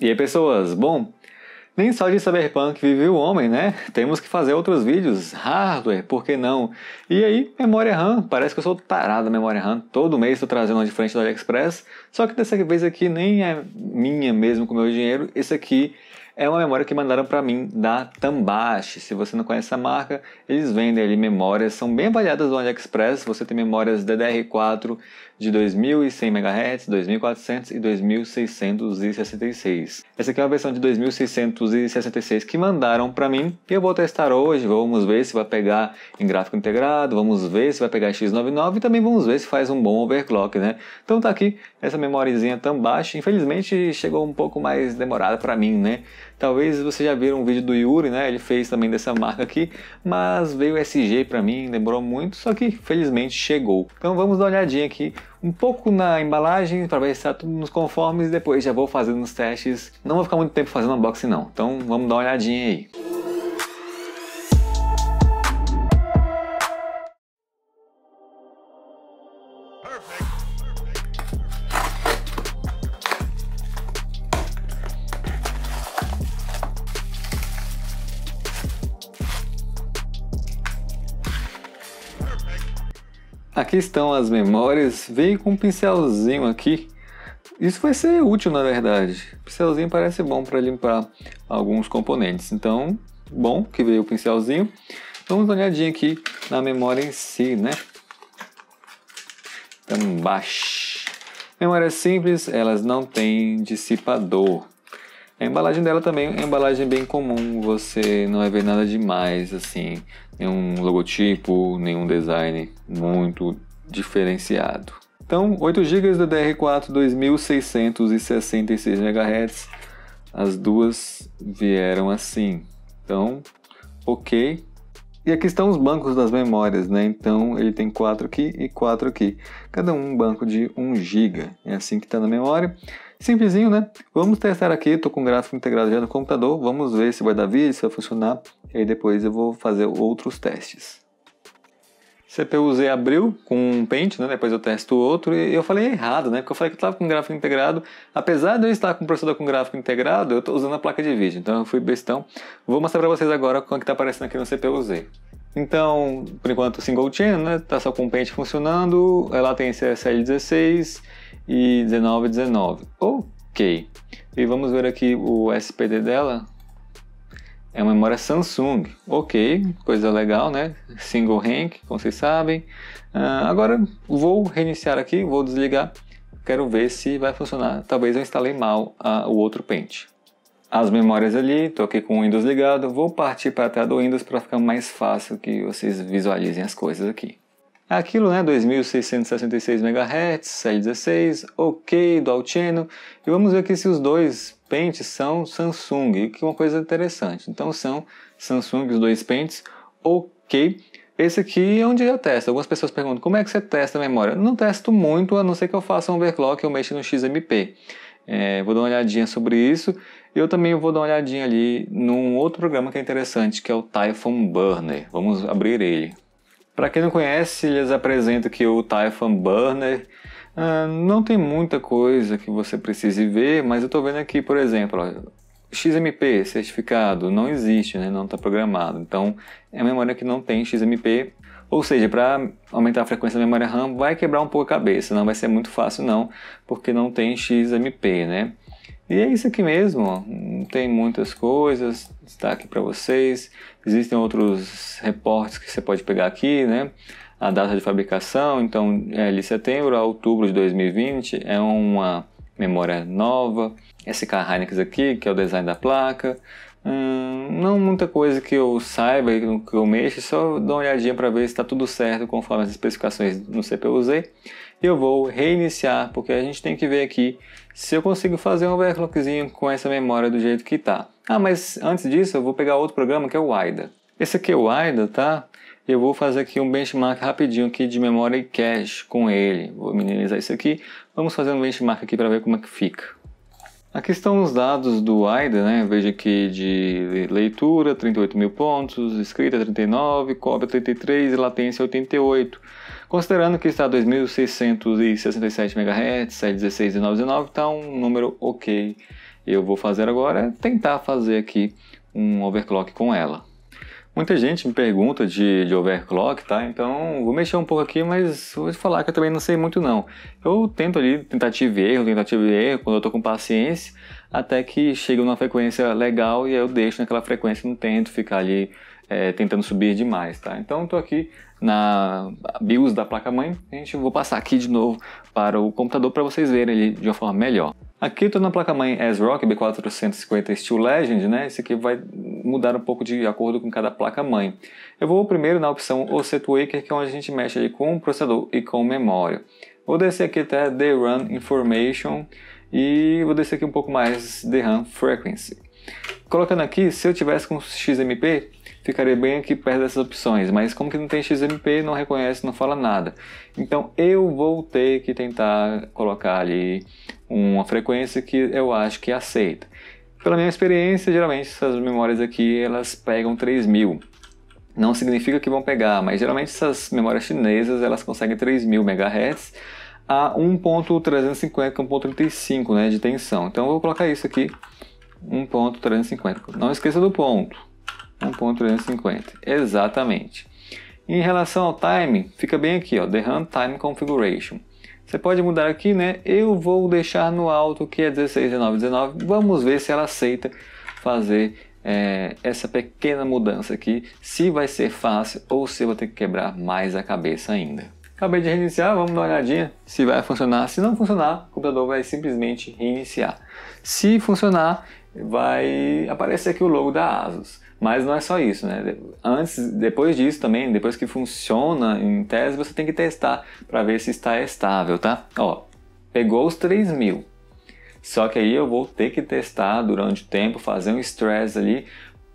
E aí pessoas, bom, nem só de Cyberpunk vive o homem, né? Temos que fazer outros vídeos, hardware, por que não? E aí, memória RAM, parece que eu sou tarado da memória RAM, todo mês estou trazendo uma diferente da AliExpress, só que dessa vez aqui nem é minha mesmo com meu dinheiro, esse aqui é uma memória que mandaram para mim da Tambache. Se você não conhece a marca, eles vendem ali memórias, são bem avaliadas no AliExpress. Você tem memórias DDR4 de 2100 MHz, 2400 e 2666. Essa aqui é uma versão de 2666 que mandaram para mim e eu vou testar hoje. Vamos ver se vai pegar em gráfico integrado, vamos ver se vai pegar X99 e também vamos ver se faz um bom overclock, né? Então tá aqui essa memóriazinha Tambache. Infelizmente chegou um pouco mais demorada para mim, né? Talvez vocês já viram um vídeo do Yuri, né? Ele fez também dessa marca aqui, mas veio SG para mim, demorou muito, só que felizmente chegou. Então vamos dar uma olhadinha aqui um pouco na embalagem para ver se está tudo nos conformes e depois já vou fazendo os testes. Não vou ficar muito tempo fazendo unboxing não, então vamos dar uma olhadinha aí. Aqui estão as memórias, veio com um pincelzinho aqui. Isso vai ser útil na verdade. O pincelzinho parece bom para limpar alguns componentes. Então, bom que veio o pincelzinho. Vamos dar uma olhadinha aqui na memória em si, né? Tambash. Então, memórias simples, elas não têm dissipador. A embalagem dela também é uma embalagem bem comum, você não vai ver nada demais, assim, nenhum logotipo, nenhum design muito diferenciado. Então, 8 GB da DR4 2666 MHz, as duas vieram assim. Então, ok. E aqui estão os bancos das memórias, né? Então ele tem 4 aqui e 4 aqui. Cada um, um banco de 1 GB. É assim que está na memória. Simplesinho, né? Vamos testar aqui, estou com o gráfico integrado já no computador, vamos ver se vai dar vídeo, se vai funcionar, e aí depois eu vou fazer outros testes. CPU-Z abriu com um Paint, né? depois eu testo outro, e eu falei errado, né? porque eu falei que eu estava com gráfico integrado, apesar de eu estar com o processador com gráfico integrado, eu estou usando a placa de vídeo, então eu fui bestão. Vou mostrar para vocês agora como é que está aparecendo aqui no CPU-Z. Então, por enquanto, single chain, né? Está só com o Paint funcionando. Ela tem CSL16, e 1919, Ok. E vamos ver aqui o SPD dela. É uma memória Samsung. Ok, coisa legal, né? Single rank, como vocês sabem. Uh, agora vou reiniciar aqui, vou desligar. Quero ver se vai funcionar. Talvez eu instalei mal uh, o outro Paint. As memórias ali, estou aqui com o Windows ligado. Vou partir para a tela do Windows para ficar mais fácil que vocês visualizem as coisas aqui aquilo, né? 2666 MHz, L16, OK, dual channel. E vamos ver aqui se os dois pentes são Samsung, que é uma coisa interessante. Então são Samsung os dois pentes, OK. Esse aqui é onde eu testo. Algumas pessoas perguntam, como é que você testa a memória? Eu não testo muito, a não ser que eu faça um overclock ou mexa no XMP. É, vou dar uma olhadinha sobre isso. E Eu também vou dar uma olhadinha ali num outro programa que é interessante, que é o Typhoon Burner. Vamos abrir ele. Para quem não conhece, eles apresentam que o Typhon Burner ah, não tem muita coisa que você precise ver, mas eu estou vendo aqui, por exemplo, ó, XMP certificado não existe, né? não está programado. Então é memória que não tem XMP. Ou seja, para aumentar a frequência da memória RAM vai quebrar um pouco a cabeça, não vai ser muito fácil não, porque não tem XMP, né? E é isso aqui mesmo. Tem muitas coisas, está aqui para vocês. Existem outros reportes que você pode pegar aqui, né? A data de fabricação, então, é de setembro a outubro de 2020, é uma memória nova. Esse Hynix aqui, que é o design da placa. Hum, não muita coisa que eu saiba, que eu mexa, só dou uma olhadinha para ver se está tudo certo conforme as especificações no CPU eu vou reiniciar, porque a gente tem que ver aqui se eu consigo fazer um overclockzinho com essa memória do jeito que está. Ah, mas antes disso eu vou pegar outro programa que é o AIDA. Esse aqui é o AIDA, tá? Eu vou fazer aqui um benchmark rapidinho aqui de memória e cache com ele. Vou minimizar isso aqui. Vamos fazer um benchmark aqui para ver como é que fica. Aqui estão os dados do AIDA, né? Veja aqui de leitura, 38 mil pontos, escrita 39, cópia 33 e latência 88. Considerando que está 2.667 MHz, e 16.909, está é um número ok. Eu vou fazer agora tentar fazer aqui um overclock com ela. Muita gente me pergunta de, de, overclock, tá? Então vou mexer um pouco aqui, mas vou te falar que eu também não sei muito não. Eu tento ali tentativa e erro, tentativa e erro, quando eu tô com paciência, até que chega numa frequência legal e aí eu deixo naquela frequência, não tento ficar ali é, tentando subir demais, tá? Então estou aqui na BIOS da placa-mãe, a gente vou passar aqui de novo para o computador para vocês verem ele de uma forma melhor. Aqui estou na placa-mãe ASRock B450 Steel Legend, né? Esse aqui vai mudar um pouco de acordo com cada placa-mãe. Eu vou primeiro na opção Offset Waker, que é onde a gente mexe ali com o processador e com memória. Vou descer aqui até The Run Information e vou descer aqui um pouco mais The Run Frequency. Colocando aqui, se eu tivesse com XMP, ficaria bem aqui perto dessas opções, mas como que não tem XMP, não reconhece, não fala nada. Então eu vou ter que tentar colocar ali uma frequência que eu acho que aceita. Pela minha experiência, geralmente essas memórias aqui elas pegam 3000. Não significa que vão pegar, mas geralmente essas memórias chinesas elas conseguem 3000 MHz a 1.350, 1.35 é né, de tensão. Então eu vou colocar isso aqui, 1.350. Não esqueça do ponto. 1.350. Exatamente. Em relação ao time, fica bem aqui, ó, the Run Time Configuration. Você pode mudar aqui, né? Eu vou deixar no alto que é 16,19,19. Vamos ver se ela aceita fazer é, essa pequena mudança aqui. Se vai ser fácil ou se eu vou ter que quebrar mais a cabeça ainda. Acabei de reiniciar, vamos dar uma olhadinha se vai funcionar. Se não funcionar, o computador vai simplesmente reiniciar. Se funcionar, vai aparecer aqui o logo da ASUS. Mas não é só isso, né? Antes, depois disso também, depois que funciona em tese, você tem que testar para ver se está estável, tá? Ó, pegou os 3 mil. Só que aí eu vou ter que testar durante o tempo, fazer um stress ali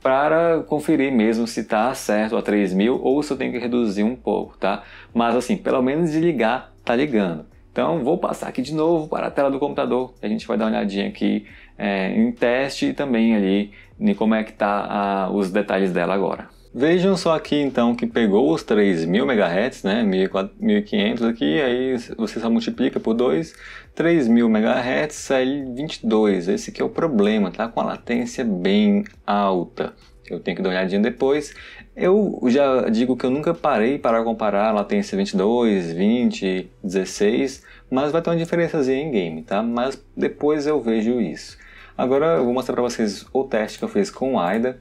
para conferir mesmo se está certo a 3 mil ou se eu tenho que reduzir um pouco, tá? Mas assim, pelo menos de ligar, tá ligando. Então vou passar aqui de novo para a tela do computador. A gente vai dar uma olhadinha aqui é, em teste e também ali em como é que tá a, os detalhes dela agora. Vejam só aqui então que pegou os 3.000 MHz, né, 1.500 aqui, aí você só multiplica por 2, 3.000 MHz, aí 22. Esse que é o problema, tá com a latência bem alta eu tenho que dar uma olhadinha depois. Eu já digo que eu nunca parei para comparar latência 22, 20, 16, mas vai ter uma diferençazinha em game, tá? Mas depois eu vejo isso. Agora eu vou mostrar para vocês o teste que eu fiz com o AIDA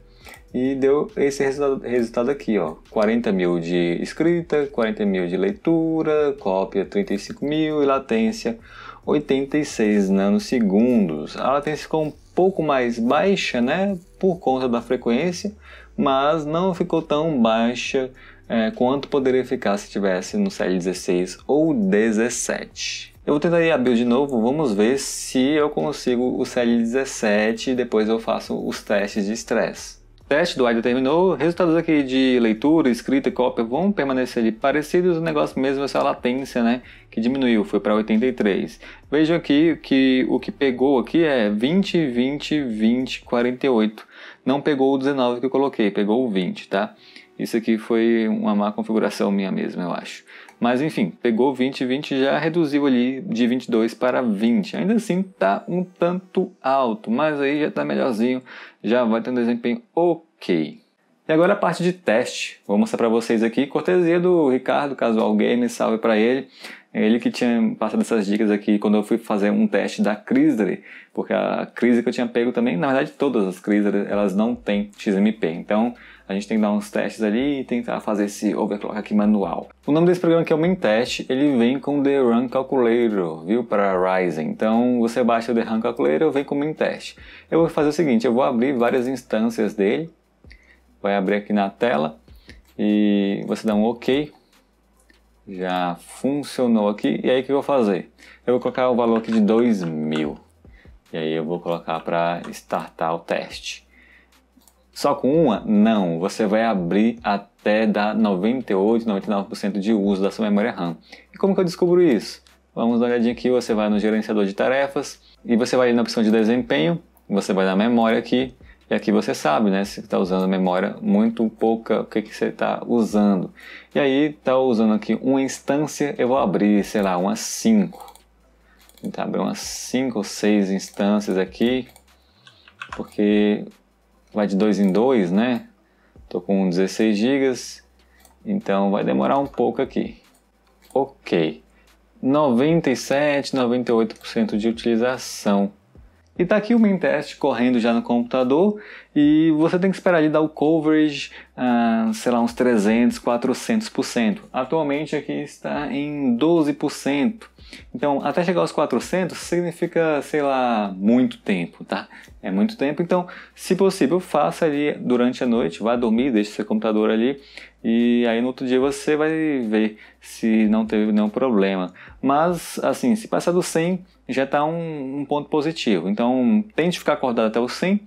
e deu esse resultado, resultado aqui, ó. 40 mil de escrita, 40 mil de leitura, cópia 35 mil e latência 86 nanosegundos. A latência ficou um pouco mais baixa, né, por conta da frequência, mas não ficou tão baixa é, quanto poderia ficar se tivesse no cl 16 ou 17. Eu vou tentar abrir build de novo, vamos ver se eu consigo o cl 17 e depois eu faço os testes de estresse teste do AIDA terminou, resultados aqui de leitura, escrita e cópia vão permanecer ali parecidos, o negócio mesmo é essa latência, né, que diminuiu, foi para 83. Vejam aqui que o que pegou aqui é 20, 20, 20, 48. Não pegou o 19 que eu coloquei, pegou o 20, tá? Isso aqui foi uma má configuração minha mesmo, eu acho. Mas enfim, pegou 20, 20 já reduziu ali de 22 para 20. Ainda assim tá um tanto alto, mas aí já tá melhorzinho, já vai ter um desempenho ok. E agora a parte de teste. Vou mostrar para vocês aqui, cortesia do Ricardo Casual Games, salve para ele. Ele que tinha passado essas dicas aqui quando eu fui fazer um teste da Crisdale, porque a crise que eu tinha pego também, na verdade todas as crises elas não têm XMP, então a gente tem que dar uns testes ali e tentar fazer esse overclock aqui manual. O nome desse programa aqui é o Mintest, ele vem com The Run Calculator, viu, para Ryzen. Então você baixa o The Run Calculator, vem com o Mintest. Eu vou fazer o seguinte, eu vou abrir várias instâncias dele, vai abrir aqui na tela e você dá um OK já funcionou aqui. E aí o que eu vou fazer? Eu vou colocar o valor aqui de 2000. E aí eu vou colocar para startar o teste. Só com uma? Não, você vai abrir até dar 98, 99% de uso da sua memória RAM. E como que eu descubro isso? Vamos dar uma olhadinha aqui, você vai no gerenciador de tarefas e você vai na opção de desempenho, você vai na memória aqui é e aqui você sabe, né, se está usando memória muito pouca, o que, que você está usando. E aí está usando aqui uma instância, eu vou abrir, sei lá, umas 5. Tentar abrir umas 5 ou 6 instâncias aqui, porque vai de 2 em 2, né? Estou com 16 GB, então vai demorar um pouco aqui. Ok, 97, 98% de utilização. E tá aqui o main test correndo já no computador e você tem que esperar ele dar o coverage, ah, sei lá, uns 300, 400%. Atualmente aqui está em 12%. Então, até chegar aos 400 significa, sei lá, muito tempo, tá? É muito tempo. Então, se possível, faça ali durante a noite, vá dormir, deixe seu computador ali e aí no outro dia você vai ver se não teve nenhum problema. Mas, assim, se passar do 100 já está um, um ponto positivo. Então, tente ficar acordado até o 100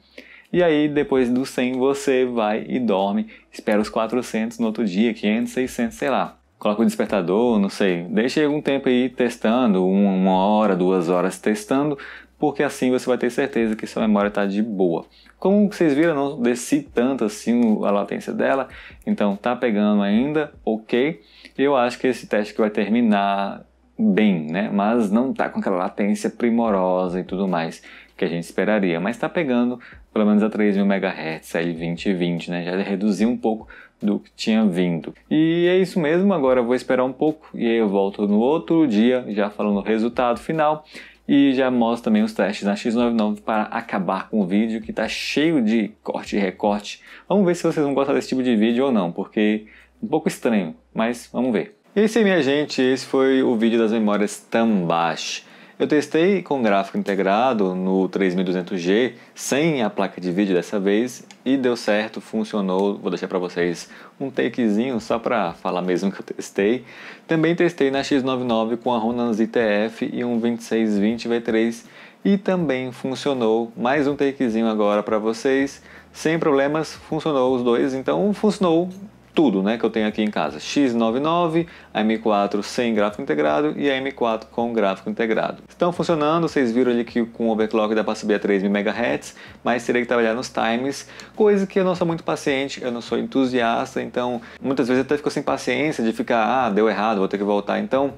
e aí, depois do 100, você vai e dorme, espera os 400 no outro dia, 500, 600, sei lá coloca o despertador, não sei. Deixe algum tempo aí testando, uma hora, duas horas testando, porque assim você vai ter certeza que sua memória está de boa. Como vocês viram, não desci tanto assim a latência dela, então tá pegando ainda, ok. Eu acho que esse teste vai terminar bem, né? Mas não tá com aquela latência primorosa e tudo mais que a gente esperaria, mas está pegando pelo menos a 3000 MHz aí 2020, né? Já reduziu um pouco do que tinha vindo. E é isso mesmo, agora vou esperar um pouco e aí eu volto no outro dia, já falando o resultado final e já mostro também os testes na X99 para acabar com o vídeo que está cheio de corte e recorte. Vamos ver se vocês vão gostar desse tipo de vídeo ou não, porque é um pouco estranho, mas vamos ver. E aí, minha gente, esse foi o vídeo das memórias Tambash. Eu testei com gráfico integrado no 3200G, sem a placa de vídeo dessa vez, e deu certo, funcionou. Vou deixar para vocês um takezinho só para falar mesmo que eu testei. Também testei na X99 com a Ronan ZTF e um 2620V3 e também funcionou. Mais um takezinho agora para vocês. Sem problemas, funcionou os dois, então funcionou tudo né, que eu tenho aqui em casa. X99, a M4 sem gráfico integrado e a M4 com gráfico integrado. Estão funcionando, vocês viram ali que com overclock dá para subir a 3000 MHz, mas teria que trabalhar nos times, coisa que eu não sou muito paciente, eu não sou entusiasta, então muitas vezes até fico sem paciência de ficar, ah, deu errado, vou ter que voltar. Então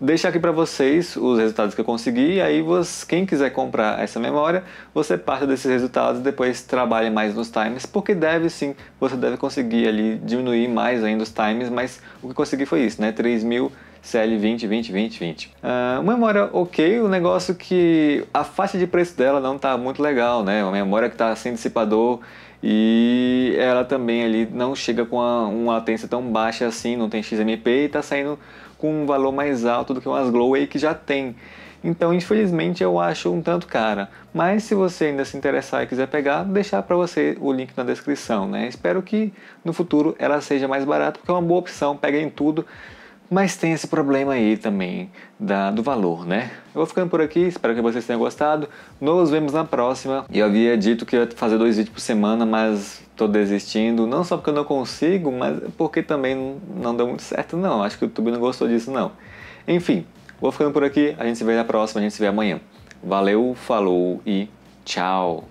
deixar aqui para vocês os resultados que eu consegui e aí você, quem quiser comprar essa memória, você parte desses resultados e depois trabalhe mais nos times, porque deve sim, você deve conseguir ali diminuir mais ainda os times, mas o que consegui foi isso, né? 3000 CL 20, 20, 20, 20. Uh, uma memória ok, o um negócio que a faixa de preço dela não tá muito legal, né? Uma memória que tá sem dissipador e ela também ali não chega com a, uma latência tão baixa assim, não tem XMP e tá saindo com um valor mais alto do que umas Glowway que já tem. Então, infelizmente, eu acho um tanto cara. Mas se você ainda se interessar e quiser pegar, deixar para você o link na descrição, né? Espero que no futuro ela seja mais barata, porque é uma boa opção, pega em tudo. Mas tem esse problema aí também da, do valor, né? Eu vou ficando por aqui, espero que vocês tenham gostado. Nos vemos na próxima. Eu havia dito que ia fazer dois vídeos por semana, mas tô desistindo. Não só porque eu não consigo, mas porque também não deu muito certo, não. Acho que o YouTube não gostou disso, não. Enfim, vou ficando por aqui. A gente se vê na próxima, a gente se vê amanhã. Valeu, falou e tchau!